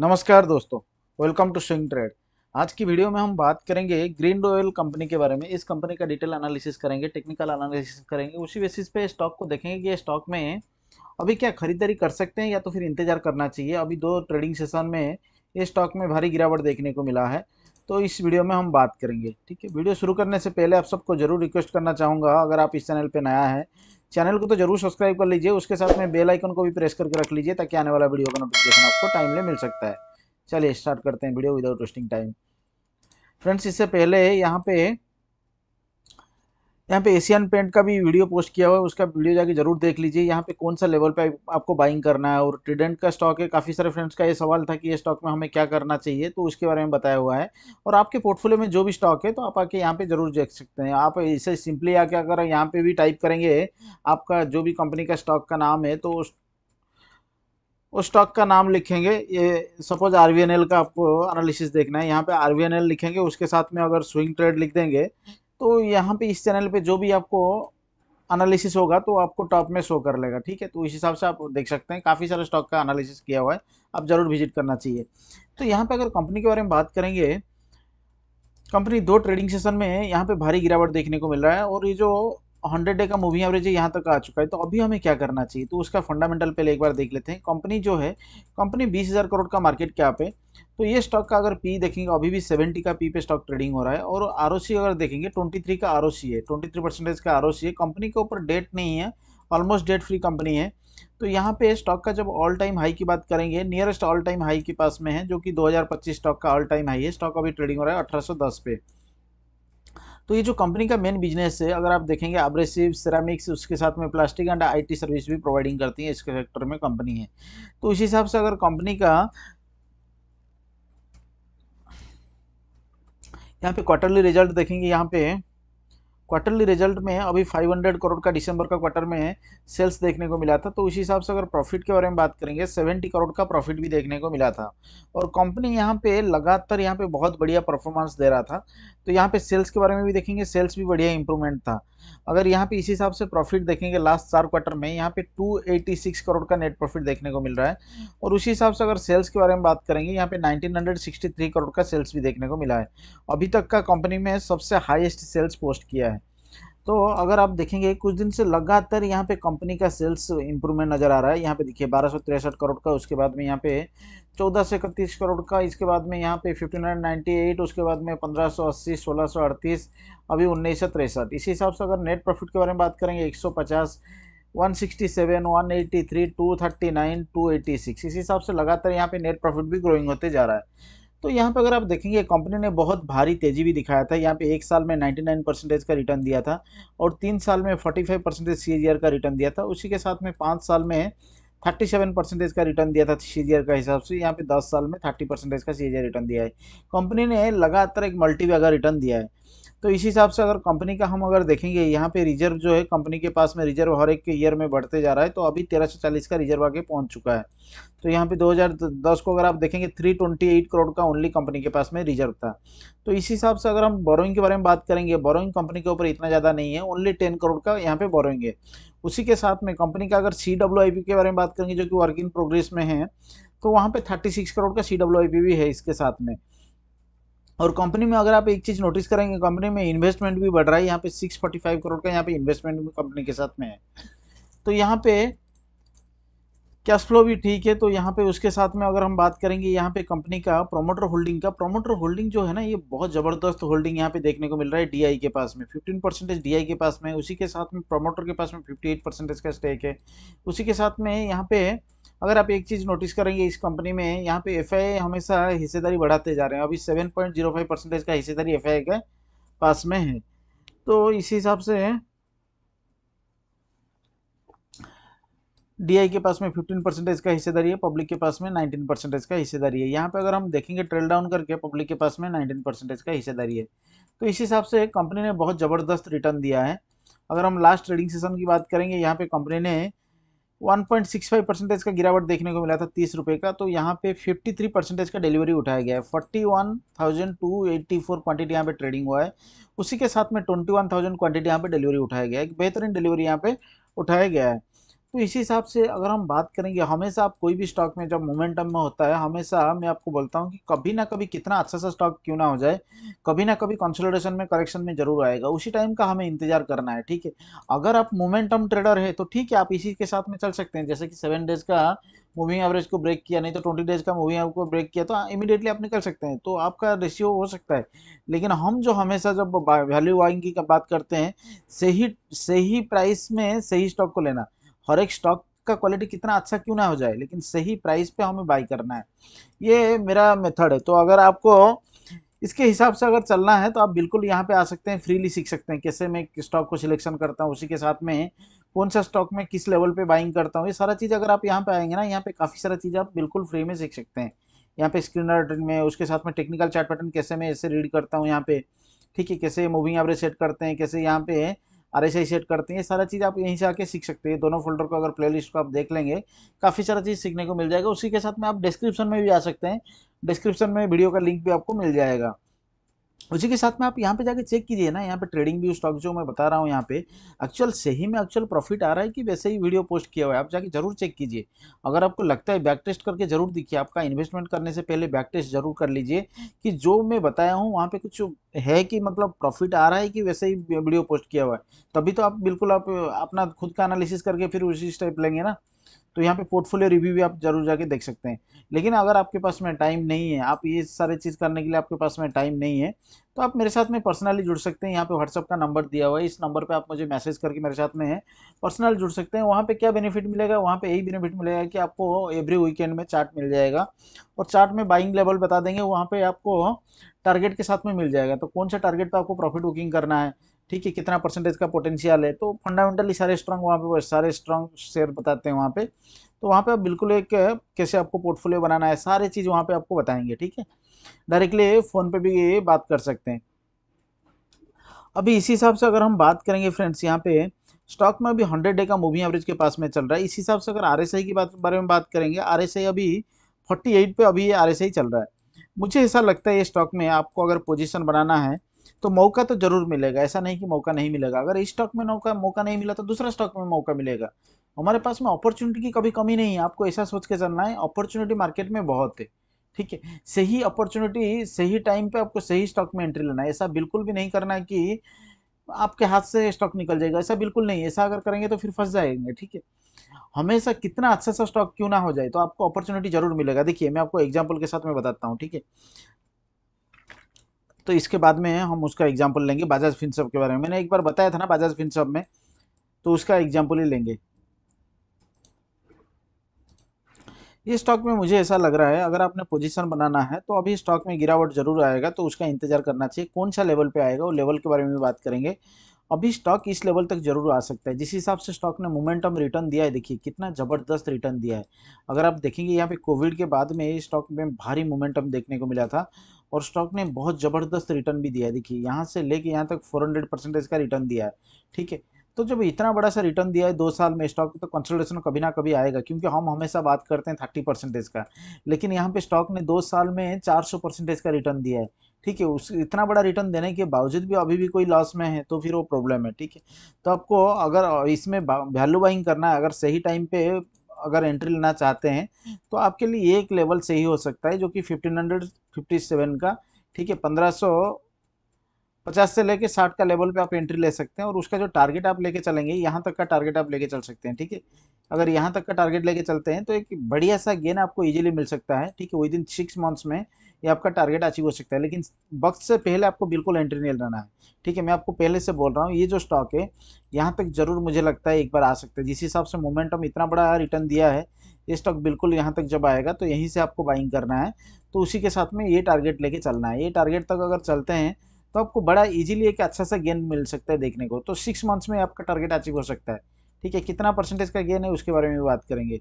नमस्कार दोस्तों welcome to swing trade आज की वीडियो में हम बात करेंगे ग्रीन रोयल कंपनी के बारे में इस कंपनी का डिटेल एनालिसिस करेंगे टेक्निकल एनालिसिस करेंगे उसी बेसिस पे स्टॉक को देखेंगे कि स्टॉक में अभी क्या खरीदारी कर सकते हैं या तो फिर इंतजार करना चाहिए अभी दो ट्रेडिंग सेशन में ये स्टॉक में भारी गिरावट देखने को मिला है तो इस वीडियो में हम बात करेंगे ठीक है वीडियो शुरू करने से पहले आप सबको जरूर रिक्वेस्ट करना चाहूँगा अगर आप इस चैनल पर नया है चैनल को तो जरूर सब्सक्राइब कर लीजिए उसके साथ में बेल आइकन को भी प्रेस करके रख लीजिए ताकि आने वाला वीडियो का नोटिफिकेशन आपको टाइमली मिल सकता है चलिए स्टार्ट करते हैं video without wasting time friends इससे पहले यहाँ पे यहाँ पे एशियन पेंट का भी वीडियो पोस्ट किया हुआ है उसका वीडियो जाके जरूर देख लीजिए यहाँ पे कौन सा लेवल पे आपको बाइंग करना है और ट्रिडेंट का स्टॉक है काफ़ी सारे फ्रेंड्स का ये सवाल था कि ये स्टॉक में हमें क्या करना चाहिए तो उसके बारे में बताया हुआ है और आपके पोर्टफोलियो में जो भी स्टॉक है तो आप आके यहाँ पे जरूर देख सकते हैं आप इसे सिंपली आके अगर यहाँ पर भी टाइप करेंगे आपका जो भी कंपनी का स्टॉक का नाम है तो उस स्टॉक का नाम लिखेंगे ये सपोज आर का आपको एनालिसिस देखना है यहाँ पे आर लिखेंगे उसके साथ में अगर स्विंग ट्रेड लिख देंगे तो यहाँ पे इस चैनल पे जो भी आपको एनालिसिस होगा तो आपको टॉप में शो कर लेगा ठीक है तो इस हिसाब से आप देख सकते हैं काफ़ी सारे स्टॉक का एनालिसिस किया हुआ है आप ज़रूर विजिट करना चाहिए तो यहाँ पे अगर कंपनी के बारे में बात करेंगे कंपनी दो ट्रेडिंग सेशन में यहाँ पे भारी गिरावट देखने को मिल रहा है और ये जो हंड्रेड डे का मूविंग एवरेज यहाँ तक आ चुका है तो अभी हमें क्या करना चाहिए तो उसका फंडामेंटल पहले एक बार देख लेते हैं कंपनी जो है कंपनी बीस हज़ार करोड़ का मार्केट कैप है तो ये स्टॉक का अगर पी देखेंगे अभी भी सेवेंटी का पी पे स्टॉक ट्रेडिंग हो रहा है और आर अगर देखेंगे ट्वेंटी थ्री का आर है ट्वेंटी थ्री परसेंटेज का आर है कंपनी के ऊपर डेट नहीं है ऑलमोस्ट डेट फ्री कंपनी है तो यहाँ पे स्टॉक का जब ऑल टाइम हाई की बात करेंगे नियरेस्ट ऑल टाइम हाई के पास में है जो कि 2025 स्टॉक का ऑल टाइम हाई है स्टॉक अभी ट्रेडिंग हो रहा है 1810 पे तो ये जो कंपनी का मेन बिजनेस है अगर आप देखेंगे अब्रेसिव सिरामिक्स उसके साथ में प्लास्टिक एंड आईटी सर्विस भी प्रोवाइडिंग करती है इसके सेक्टर में कंपनी है तो इस हिसाब से अगर कंपनी का यहाँ पे क्वार्टरली रिजल्ट देखेंगे यहाँ पे क्वार्टरली रिजल्ट में है अभी 500 करोड़ का दिसंबर का क्वार्टर में है सेल्स देखने को मिला था तो उसी हिसाब से अगर प्रॉफिट के बारे में बात करेंगे 70 करोड़ का प्रॉफिट भी देखने को मिला था और कंपनी यहाँ पे लगातार यहाँ पे बहुत बढ़िया परफॉर्मेंस दे रहा था तो यहाँ पे सेल्स के बारे में भी देखेंगे सेल्स भी बढ़िया इंप्रूवमेंट था अगर यहाँ पे इसी हिसाब से प्रॉफिट देखेंगे लास्ट चार क्वार्टर में यहाँ पे 286 करोड़ का नेट प्रॉफिट देखने को मिल रहा है और उसी हिसाब से अगर सेल्स के बारे में बात करेंगे यहाँ पे 1963 करोड़ का सेल्स भी देखने को मिला है अभी तक का कंपनी में सबसे हाईएस्ट सेल्स पोस्ट किया है तो अगर आप देखेंगे कुछ दिन से लगातार यहाँ पे कंपनी का सेल्स इंप्रूवमेंट नज़र आ रहा है यहाँ पे देखिए बारह करोड़ का उसके बाद में यहाँ पे चौदह सौ इकतीस करोड़ का इसके बाद में यहाँ पे फिफ्टी नाइन नाइन्टी एट उसके बाद में पंद्रह सौ अस्सी सोलह सौ अड़तीस अभी उन्नीस सौ तिरसठ इसी हिसाब से अगर नेट प्रॉफिट के बारे में बात करेंगे एक सौ पचास one sixty seven one eighty three two thirty nine two eighty six इसी हिसाब से लगातार यहाँ पे नेट प्रॉफिट भी ग्रोइंग होते जा रहा है तो यहाँ पर अगर आप देखेंगे कंपनी ने बहुत भारी तेज़ी भी दिखाया था यहाँ पे एक साल में 99 परसेंटेज का रिटर्न दिया था और तीन साल में 45 परसेंटेज सी का रिटर्न दिया था उसी के साथ में पाँच साल में 37 परसेंटेज का रिटर्न दिया था सी का हिसाब से यहाँ पे 10 साल में 30 परसेंटेज का सी रिटर्न दिया है कंपनी ने लगातार एक मल्टी रिटर्न दिया है तो इसी हिसाब से अगर कंपनी का हम अगर देखेंगे यहाँ पे रिजर्व जो है कंपनी के पास में रिजर्व हर एक ईयर में बढ़ते जा रहा है तो अभी तेरह सौ चालीस का रिजर्व आके पहुँच चुका है तो यहाँ पे 2010 को अगर आप देखेंगे 328 करोड़ का ओनली कंपनी के पास में रिजर्व था तो इसी हिसाब से अगर हम बोरोइंग के बारे में बात करेंगे बोरोइंग कंपनी के ऊपर इतना ज़्यादा नहीं है ओनली 10 करोड़ का यहाँ पे बोरोइंग है उसी के साथ में कंपनी का अगर सी डब्ल्यू आई पी के बारे में बात करेंगे जो कि वर्क इन प्रोग्रेस में है तो वहाँ पर थर्टी करोड़ का सी डब्ल्यू आई पी भी है इसके साथ में और कंपनी में अगर आप एक चीज़ नोटिस करेंगे कंपनी में इन्वेस्टमेंट भी बढ़ रहा है यहाँ पे सिक्स फोर्टी फाइव करोड़ का यहाँ पे इन्वेस्टमेंट भी कंपनी के साथ में है तो यहाँ पे कैश फ्लो भी ठीक है तो यहाँ पे उसके साथ में अगर हम बात करेंगे यहाँ पे कंपनी का प्रोमोटर होल्डिंग का प्रोमोटर होल्डिंग जो है ना ये बहुत ज़बरदस्त होल्डिंग यहाँ पे देखने को मिल रहा है डीआई के पास में फिफ्टीन परसेंटेज डी के पास में उसी के साथ में प्रोमोटर के पास में एट परसेंटेज का स्टेक है उसी के साथ में यहाँ पे अगर आप एक चीज़ नोटिस करेंगे इस कंपनी में यहाँ पे एफ हमेशा हिस्सेदारी बढ़ाते जा रहे हैं अभी seven point zero five percentage का हिस्सेदारी एफ के पास में है तो इस हिसाब से डीआई के पास में फिफ्टीन परसेंटेज का हिस्सेदारी है पब्लिक के पास में नाइनटीन परसेंटेज का हिस्सेदारी है यहाँ पे अगर हम देखेंगे ट्रेल डाउन करके पब्लिक के पास में नाइनटीन परसेंटेज का हिस्सेदारी है तो इस हिसाब से कंपनी ने बहुत ज़बरदस्त रिटर्न दिया है अगर हम लास्ट ट्रेडिंग सेशन की बात करेंगे यहाँ पे कंपनी ने 1.65 परसेंटेज का गिरावट देखने को मिला था तीस रुपये का तो यहाँ पे 53 परसेंटेज का डिलीवरी उठाया गया है 41,284 क्वांटिटी यहाँ पे ट्रेडिंग हुआ है उसी के साथ में 21,000 क्वांटिटी यहाँ पे डिलीवरी उठाया गया है एक बेहतरीन डिलीवरी यहाँ पे उठाया गया है तो इसी हिसाब से अगर हम बात करेंगे हमेशा आप कोई भी स्टॉक में जब मोमेंटम में होता है हमेशा मैं आपको बोलता हूँ कि कभी ना कभी कितना अच्छा सा स्टॉक क्यों ना हो जाए कभी ना कभी कंसोलिडेशन में करेक्शन में जरूर आएगा उसी टाइम का हमें इंतजार करना है ठीक है अगर आप मोमेंटम ट्रेडर है तो ठीक है आप इसी के साथ में चल सकते हैं जैसे कि सेवन डेज का मूविंग एवरेज को ब्रेक किया नहीं तो ट्वेंटी डेज का मूविंग एवरेज को ब्रेक किया तो इमीडिएटली आप निकल सकते हैं तो आपका रेशियो हो सकता है लेकिन हम जो हमेशा जब वैल्यू वाइंग की बात करते हैं सही सही प्राइस में सही स्टॉक को लेना हर एक स्टॉक का क्वालिटी कितना अच्छा क्यों ना हो जाए लेकिन सही प्राइस पे हमें बाई करना है ये मेरा मेथड है तो अगर आपको इसके हिसाब से अगर चलना है तो आप बिल्कुल यहाँ पे आ सकते हैं फ्रीली सीख सकते हैं कैसे मैं स्टॉक को सिलेक्शन करता हूँ उसी के साथ में कौन सा स्टॉक में किस लेवल पे बाइंग करता हूँ ये सारा चीज़ अगर आप यहाँ पे आएंगे ना यहाँ पे काफ़ी सारा चीज़ आप बिल्कुल फ्री में सीख सकते हैं यहाँ पे स्क्रीन राइटिंग में उसके साथ में टेक्निकल चार्ट पैटर्न कैसे मैं ऐसे रीड करता हूँ यहाँ पे ठीक है कैसे मूविंग एवरेज सेट करते हैं कैसे यहाँ पे आर एस आई सेट करते हैं सारा चीज़ आप यहीं से आके सीख सकते हैं दोनों फोल्डर को अगर प्लेलिस्ट को आप देख लेंगे काफ़ी सारा चीज़ सीखने को मिल जाएगा उसी के साथ में आप डिस्क्रिप्शन में भी आ सकते हैं डिस्क्रिप्शन में वीडियो का लिंक भी आपको मिल जाएगा उसी के साथ में आप यहाँ पे जाके चेक कीजिए ना यहाँ पे ट्रेडिंग भी स्टॉक जो मैं बता रहा हूँ यहाँ पे एक्चुअल सही में एक्चुअल प्रॉफिट आ रहा है कि वैसे ही वीडियो पोस्ट किया हुआ है आप जाके जरूर चेक कीजिए अगर आपको लगता है बैक टेस्ट करके जरूर देखिए आपका इन्वेस्टमेंट करने से पहले बैक टेस्ट जरूर कर लीजिए कि जो मैं बताया हूँ वहाँ पर कुछ है कि मतलब प्रॉफिट आ रहा है कि वैसे ही वीडियो पोस्ट किया हुआ है तभी तो आप बिल्कुल आप अपना खुद का एनालिसिस करके फिर उसी स्टेप लेंगे ना तो यहाँ पे पोर्टफोलियो रिव्यू भी आप जरूर जाके देख सकते हैं लेकिन अगर आपके पास में टाइम नहीं है आप ये सारे चीज़ करने के लिए आपके पास में टाइम नहीं है तो आप मेरे साथ में पर्सनली जुड़ सकते हैं यहाँ पे व्हाट्सअप का नंबर दिया हुआ है इस नंबर पे आप मुझे मैसेज करके मेरे साथ में है पर्सनल जुड़ सकते हैं वहाँ पे क्या बेनिफिट मिलेगा वहाँ पे यही बेनिफिट मिलेगा कि आपको एवरी वीकेंड में चार्ट मिल जाएगा और चार्ट में बाइंग लेवल बता देंगे वहाँ पर आपको टारगेट के साथ में मिल जाएगा तो कौन सा टारगेट पर आपको प्रॉफिट बुकिंग करना है ठीक है कितना परसेंटेज का पोटेंशियल है तो फंडामेंटली सारे स्ट्रांग वहाँ पे सारे स्ट्रांग शेयर बताते हैं वहाँ पे तो वहाँ पे आप बिल्कुल एक कैसे आपको पोर्टफोलियो बनाना है सारे चीज़ वहाँ पे आपको बताएंगे ठीक है डायरेक्टली फ़ोन पे भी बात कर सकते हैं अभी इसी हिसाब से अगर हम बात करेंगे फ्रेंड्स यहाँ पे स्टॉक में अभी हंड्रेड डे का मूविंग एवरेज के पास में चल रहा है इस हिसाब से अगर आर की बात बारे में बात करेंगे आर अभी फोर्टी एट पे अभी आर चल रहा है मुझे ऐसा लगता है ये स्टॉक में आपको अगर पोजिशन बनाना है तो मौका तो जरूर मिलेगा ऐसा नहीं कि मौका नहीं मिलेगा अगर इस स्टॉक में मौका मौका नहीं मिला तो दूसरा स्टॉक में मौका मिलेगा हमारे पास में अपॉर्चुनिटी की कभी कमी नहीं है आपको ऐसा सोच के चलना है अपॉर्चुनिटी मार्केट में बहुत है ठीक है सही अपॉर्चुनिटी सही टाइम पे आपको सही स्टॉक में एंट्री लेना है ऐसा बिल्कुल भी नहीं करना है कि आपके हाथ से स्टॉक निकल जाएगा ऐसा बिल्कुल नहीं ऐसा अगर करेंगे तो फिर फंस जाएंगे ठीक है हमेशा कितना अच्छा सा स्टॉक क्यों ना हो जाए तो आपको अपॉर्चुनिटी जरूर मिलेगा देखिए मैं आपको एग्जाम्पल के साथ में बताता हूँ ठीक है तो इसके बाद में हम उसका एग्जाम्पल लेंगे बाजाज फिनसअप के बारे में मैंने एक बार बताया था ना बाजाज फिनसअप में तो उसका एग्जाम्पल ही लेंगे ये स्टॉक में मुझे ऐसा लग रहा है अगर आपने पोजीशन बनाना है तो अभी स्टॉक में गिरावट जरूर आएगा तो उसका इंतजार करना चाहिए कौन सा लेवल पे आएगा वो लेवल के बारे में भी बात करेंगे अभी स्टॉक इस लेवल तक जरूर आ सकता है जिस हिसाब से स्टॉक ने मोमेंटम रिटर्न दिया है देखिए कितना ज़बरदस्त रिटर्न दिया है अगर आप देखेंगे यहाँ पे कोविड के बाद में स्टॉक में भारी मोमेंटम देखने को मिला था और स्टॉक ने बहुत ज़बरदस्त रिटर्न भी दिया है देखिए यहाँ से लेके यहाँ तक फोर हंड्रेड परसेंटेज का रिटर्न दिया है ठीक है तो जब इतना बड़ा सा रिटर्न दिया है दो साल में स्टॉक तो कंसल्टेशन कभी ना कभी आएगा क्योंकि हम हमेशा बात करते हैं थर्टी परसेंटेज का लेकिन यहाँ पे स्टॉक ने दो साल में चार सौ परसेंटेज का रिटर्न दिया है ठीक है उस इतना बड़ा रिटर्न देने के बावजूद भी अभी भी कोई लॉस में है तो फिर वो प्रॉब्लम है ठीक है तो आपको अगर इसमें वैल्यू बाइंग करना है अगर सही टाइम पे अगर एंट्री लेना चाहते हैं तो आपके लिए एक लेवल से ही हो सकता है जो कि फिफ्टीन हंड्रेड फिफ्टी सेवन का ठीक है पंद्रह सौ पचास से लेकर साठ का लेवल पे आप एंट्री ले सकते हैं और उसका जो टारगेट आप लेके चलेंगे यहाँ तक का टारगेट आप लेके चल सकते हैं ठीक है अगर यहाँ तक का टारगेट लेके चलते हैं तो एक बढ़िया सा गेन आपको ईजिली मिल सकता है ठीक है विद इन सिक्स मंथ्स में ये आपका टारगेट अचीव हो सकता है लेकिन वक्त से पहले आपको बिल्कुल एंट्री नहीं लेना है ठीक है मैं आपको पहले से बोल रहा हूँ ये जो स्टॉक है यहाँ तक जरूर मुझे लगता है एक बार आ सकता है जिस हिसाब से मोमेंटम इतना बड़ा रिटर्न दिया है ये स्टॉक बिल्कुल यहाँ तक जब आएगा तो यहीं से आपको बाइंग करना है तो उसी के साथ में ये टारगेट लेके चलना है ये टारगेट तक अगर चलते हैं तो आपको बड़ा इजीली एक अच्छा सा गेन मिल सकता है देखने को तो सिक्स मंथ्स में आपका टारगेट अचीव हो सकता है ठीक है कितना परसेंटेज का गेन है उसके बारे में भी बात करेंगे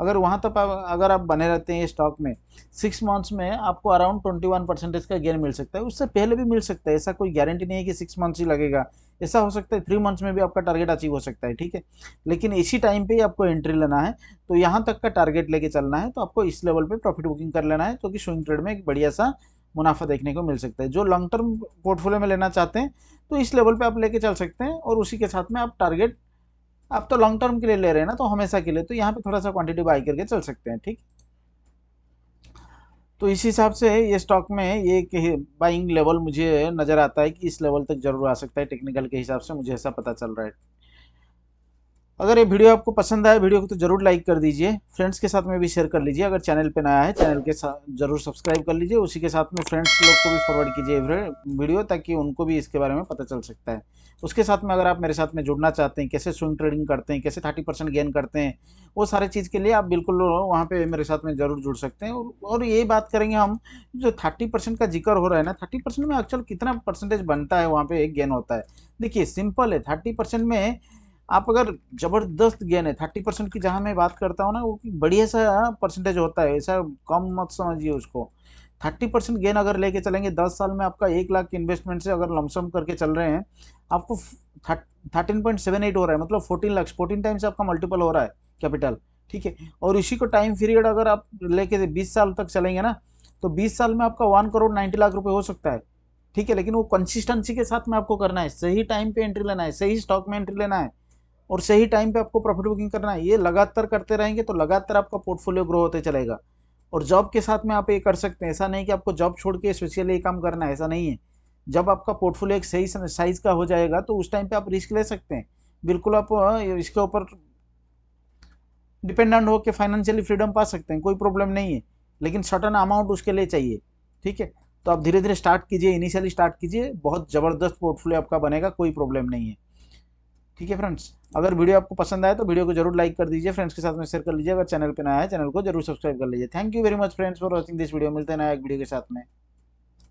अगर वहाँ तक अगर आप बने रहते हैं स्टॉक में सिक्स मंथ्स में आपको अराउंड ट्वेंटी वन परसेंटेज का गेन मिल सकता है उससे पहले भी मिल सकता है ऐसा कोई गारंटी नहीं है कि सिक्स मंथ्स ही लगेगा ऐसा हो सकता है थ्री मंथ्स में भी आपका टारगेट अचीव हो सकता है ठीक है लेकिन इसी टाइम पर ही आपको एंट्री लेना है तो यहाँ तक का टारगेट लेके चलना है तो आपको इस लेवल पर प्रॉफिट बुकिंग कर लेना है क्योंकि स्विंग ट्रेड में एक बढ़िया सा मुनाफा देखने को मिल सकता है जो लॉन्ग टर्म पोर्टफोलियो में लेना चाहते हैं तो इस लेवल पर आप लेके चल सकते हैं और उसी के साथ में आप टारगेट आप तो लॉन्ग टर्म के लिए ले रहे हैं ना तो हमेशा के लिए तो यहाँ पे थोड़ा सा क्वांटिटी बाई करके चल सकते हैं ठीक तो इस हिसाब से ये स्टॉक में ये बाइंग लेवल मुझे नज़र आता है कि इस लेवल तक जरूर आ सकता है टेक्निकल के हिसाब से मुझे ऐसा पता चल रहा है अगर ये वीडियो आपको पसंद आए वीडियो को तो जरूर लाइक कर दीजिए फ्रेंड्स के साथ में भी शेयर कर लीजिए अगर चैनल पे नया है चैनल के साथ जरूर सब्सक्राइब कर लीजिए उसी के साथ में फ्रेंड्स लोग को भी फॉरवर्ड कीजिए वीडियो ताकि उनको भी इसके बारे में पता चल सकता है उसके साथ में अगर आप मेरे साथ में जुड़ना चाहते हैं कैसे स्विंग ट्रेडिंग करते हैं कैसे थर्टी परसेंट गेन करते हैं वो सारे चीज़ के लिए आप बिल्कुल वहाँ पर मेरे साथ में जरूर जुड़ सकते हैं और ये बात करेंगे हम जो थर्टी परसेंट का जिक्र हो रहा है ना थर्टी परसेंट में एक्चुअल कितना परसेंटेज बनता है वहाँ पर एक गेन होता है देखिए सिंपल है थर्टी परसेंट में आप अगर ज़बरदस्त गेन है थर्टी परसेंट की जहाँ मैं बात करता हूँ ना वो बढ़िया सा परसेंटेज होता है ऐसा कम मत समझिए उसको थर्टी परसेंट गेन अगर लेके चलेंगे दस साल में आपका एक लाख इन्वेस्टमेंट से अगर लमसम करके चल रहे हैं आपको थर्टीन पॉइंट सेवन एट हो रहा है मतलब फोर्टीन लाख फोर्टीन टाइम्स आपका मल्टीपल हो रहा है कैपिटल ठीक है और इसी को टाइम पीरियड अगर आप लेके बीस साल तक चलेंगे ना तो बीस साल में आपका वन करोड़ नाइन्टी लाख रुपये हो सकता है ठीक है लेकिन वो कंसिस्टेंसी के साथ में आपको करना है सही टाइम पे एंट्री लेना है सही स्टॉक में एंट्री लेना है और सही टाइम पे आपको प्रॉफिट बुकिंग करना है ये लगातार करते रहेंगे तो लगातार आपका पोर्टफोलियो ग्रो होते चलेगा और जॉब के साथ में आप ये कर सकते हैं ऐसा नहीं कि आपको जॉब छोड़ के स्पेशली ये काम करना है ऐसा नहीं है जब आपका पोर्टफोलियो एक सही साइज़ का हो जाएगा तो उस टाइम पर आप रिस्क ले सकते हैं बिल्कुल आप इसके ऊपर डिपेंडेंट हो के फाइनेंशियली फ्रीडम पा सकते हैं कोई प्रॉब्लम नहीं है लेकिन सर्टन अमाउंट उसके लिए चाहिए ठीक है तो आप धीरे धीरे स्टार्ट कीजिए इनिशियली स्टार्ट कीजिए बहुत ज़बरदस्त पोर्टफोलियो आपका बनेगा कोई प्रॉब्लम नहीं है ठीक है फ्रेंड्स अगर वीडियो आपको पसंद आए तो वीडियो को जरूर लाइक कर दीजिए फ्रेंड्स के साथ में शेयर कर लीजिए अगर चैनल पर नया है चैनल को जरूर सब्सक्राइब कर लीजिए thank you very much friends for watching this video मिलते हैं नया एक वीडियो के साथ में